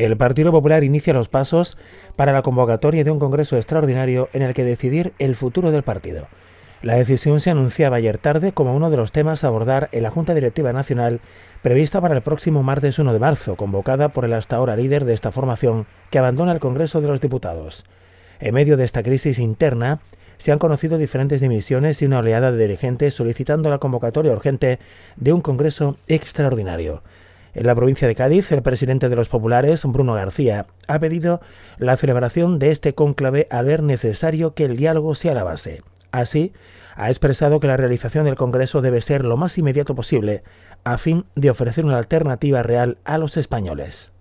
El Partido Popular inicia los pasos para la convocatoria de un Congreso extraordinario en el que decidir el futuro del partido. La decisión se anunciaba ayer tarde como uno de los temas a abordar en la Junta Directiva Nacional prevista para el próximo martes 1 de marzo, convocada por el hasta ahora líder de esta formación que abandona el Congreso de los Diputados. En medio de esta crisis interna, se han conocido diferentes dimisiones y una oleada de dirigentes solicitando la convocatoria urgente de un Congreso extraordinario. En la provincia de Cádiz, el presidente de los populares, Bruno García, ha pedido la celebración de este cónclave al ver necesario que el diálogo sea la base. Así, ha expresado que la realización del Congreso debe ser lo más inmediato posible, a fin de ofrecer una alternativa real a los españoles.